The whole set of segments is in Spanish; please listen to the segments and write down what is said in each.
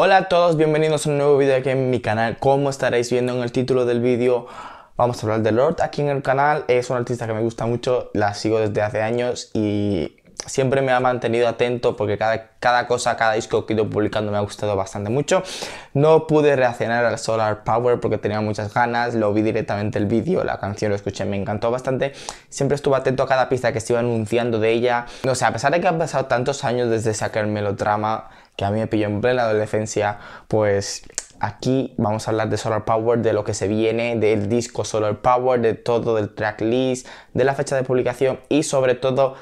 Hola a todos, bienvenidos a un nuevo video aquí en mi canal. Como estaréis viendo en el título del vídeo, vamos a hablar de Lord aquí en el canal. Es un artista que me gusta mucho, la sigo desde hace años y siempre me ha mantenido atento porque cada, cada cosa, cada disco que he ido publicando me ha gustado bastante mucho. No pude reaccionar al Solar Power porque tenía muchas ganas, lo vi directamente el vídeo, la canción lo escuché, me encantó bastante. Siempre estuve atento a cada pista que se iba anunciando de ella. No sé, sea, a pesar de que han pasado tantos años desde sacar melodrama que a mí me pilló en plena adolescencia, pues aquí vamos a hablar de Solar Power, de lo que se viene, del disco Solar Power, de todo, del tracklist, de la fecha de publicación y sobre todo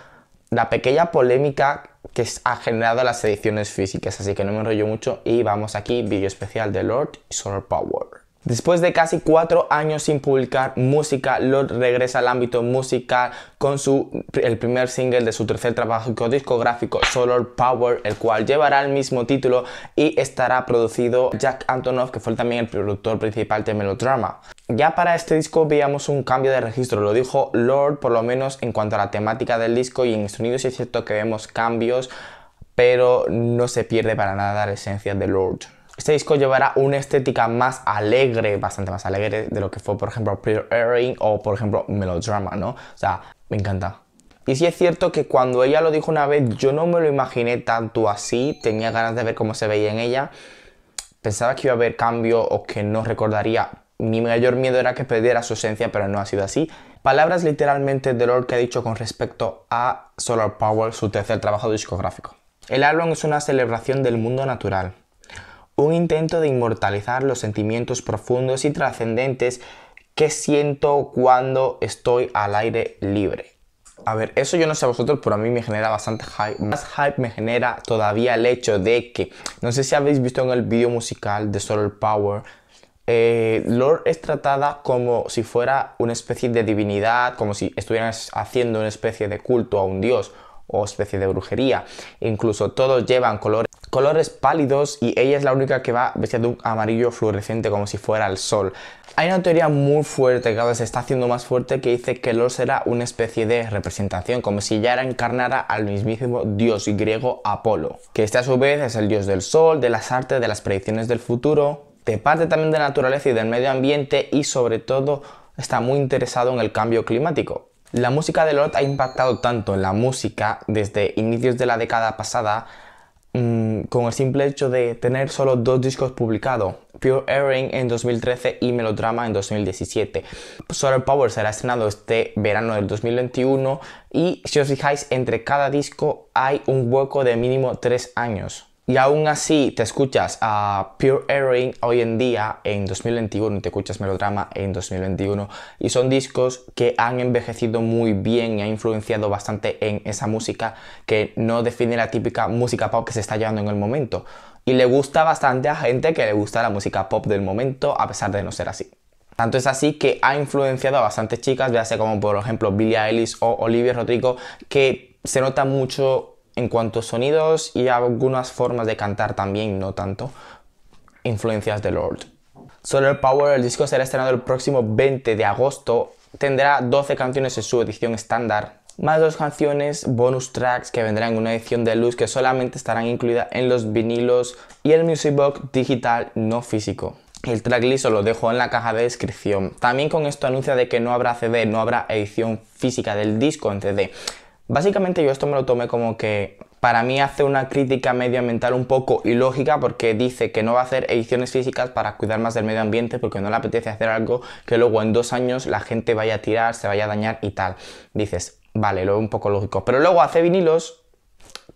la pequeña polémica que ha generado las ediciones físicas, así que no me enrollo mucho y vamos aquí, vídeo especial de Lord Solar Power. Después de casi cuatro años sin publicar música, Lord regresa al ámbito musical con su, el primer single de su tercer trabajo discográfico, Solar Power, el cual llevará el mismo título y estará producido Jack Antonoff, que fue también el productor principal de Melodrama. Ya para este disco veíamos un cambio de registro, lo dijo Lord por lo menos en cuanto a la temática del disco y en el sonido es cierto que vemos cambios, pero no se pierde para nada la esencia de Lord. Este disco llevará una estética más alegre, bastante más alegre de lo que fue, por ejemplo, pre Airing o, por ejemplo, Melodrama, ¿no? O sea, me encanta. Y sí es cierto que cuando ella lo dijo una vez, yo no me lo imaginé tanto así, tenía ganas de ver cómo se veía en ella, pensaba que iba a haber cambio o que no recordaría. Mi mayor miedo era que perdiera su esencia, pero no ha sido así. Palabras literalmente de Lord que ha dicho con respecto a Solar Power, su tercer trabajo discográfico. El álbum es una celebración del mundo natural, un intento de inmortalizar los sentimientos profundos y trascendentes que siento cuando estoy al aire libre. A ver, eso yo no sé a vosotros, pero a mí me genera bastante hype. Más hype me genera todavía el hecho de que, no sé si habéis visto en el video musical de Solar Power, eh, Lord es tratada como si fuera una especie de divinidad, como si estuvieras haciendo una especie de culto a un dios o especie de brujería. Incluso todos llevan colores colores pálidos y ella es la única que va vestida de un amarillo fluorescente como si fuera el sol. Hay una teoría muy fuerte que ahora se está haciendo más fuerte que dice que Lord será una especie de representación, como si ya era encarnara al mismísimo dios griego Apolo, que este a su vez es el dios del sol, de las artes, de las predicciones del futuro, de parte también de la naturaleza y del medio ambiente y sobre todo está muy interesado en el cambio climático. La música de Lord ha impactado tanto en la música desde inicios de la década pasada Mm, con el simple hecho de tener solo dos discos publicados, Pure Airing en 2013 y Melodrama en 2017. Solar Power será estrenado este verano del 2021 y si os fijáis entre cada disco hay un hueco de mínimo 3 años y aún así te escuchas a Pure Heroin hoy en día, en 2021, te escuchas Melodrama en 2021, y son discos que han envejecido muy bien y han influenciado bastante en esa música que no define la típica música pop que se está llevando en el momento. Y le gusta bastante a gente que le gusta la música pop del momento, a pesar de no ser así. Tanto es así que ha influenciado a bastantes chicas, ya sea como por ejemplo Billie ellis o Olivia Rodrigo, que se nota mucho en cuanto a sonidos y algunas formas de cantar también, no tanto, influencias de Lord. Solar Power, el disco será estrenado el próximo 20 de agosto, tendrá 12 canciones en su edición estándar, más dos canciones bonus tracks que vendrán en una edición de luz que solamente estarán incluidas en los vinilos y el Music Box digital no físico. El tracklist os lo dejo en la caja de descripción. También con esto anuncia de que no habrá CD, no habrá edición física del disco en CD. Básicamente yo esto me lo tomé como que para mí hace una crítica medioambiental un poco ilógica porque dice que no va a hacer ediciones físicas para cuidar más del medio ambiente porque no le apetece hacer algo que luego en dos años la gente vaya a tirar, se vaya a dañar y tal. Dices, vale, lo un poco lógico. Pero luego hace vinilos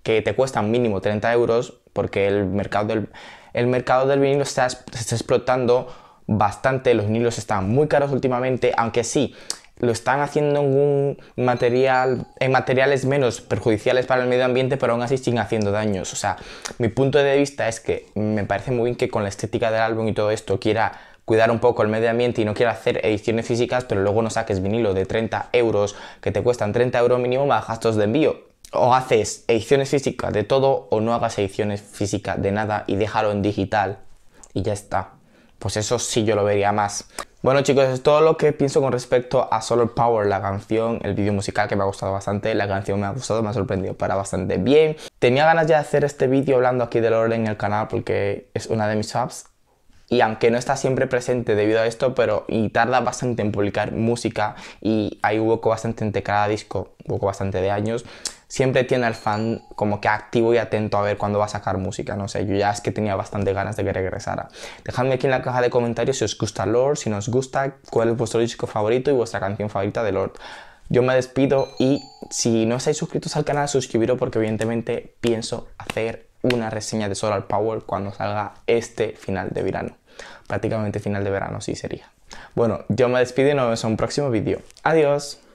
que te cuestan mínimo 30 euros porque el mercado del, el mercado del vinilo está explotando bastante, los vinilos están muy caros últimamente, aunque sí, lo están haciendo en un material, en materiales menos perjudiciales para el medio ambiente, pero aún así siguen haciendo daños. O sea, mi punto de vista es que me parece muy bien que con la estética del álbum y todo esto quiera cuidar un poco el medio ambiente y no quiera hacer ediciones físicas, pero luego no saques vinilo de 30 euros que te cuestan 30 euros mínimo más gastos de envío. O haces ediciones físicas de todo o no hagas ediciones físicas de nada y déjalo en digital y ya está pues eso sí yo lo vería más. Bueno chicos, es todo lo que pienso con respecto a Solar Power, la canción, el vídeo musical que me ha gustado bastante, la canción me ha gustado, me ha sorprendido para bastante bien. Tenía ganas ya de hacer este vídeo hablando aquí de Lore en el canal porque es una de mis apps y aunque no está siempre presente debido a esto, pero y tarda bastante en publicar música y hay hueco bastante entre cada disco, hueco bastante de años, siempre tiene al fan como que activo y atento a ver cuándo va a sacar música. No sé, yo ya es que tenía bastante ganas de que regresara. Dejadme aquí en la caja de comentarios si os gusta Lord, si nos gusta, cuál es vuestro disco favorito y vuestra canción favorita de Lord. Yo me despido y si no estáis suscritos al canal, suscribiros porque evidentemente pienso hacer una reseña de Solar Power cuando salga este final de verano. Prácticamente final de verano, sí sería. Bueno, yo me despido y nos vemos en un próximo vídeo. Adiós.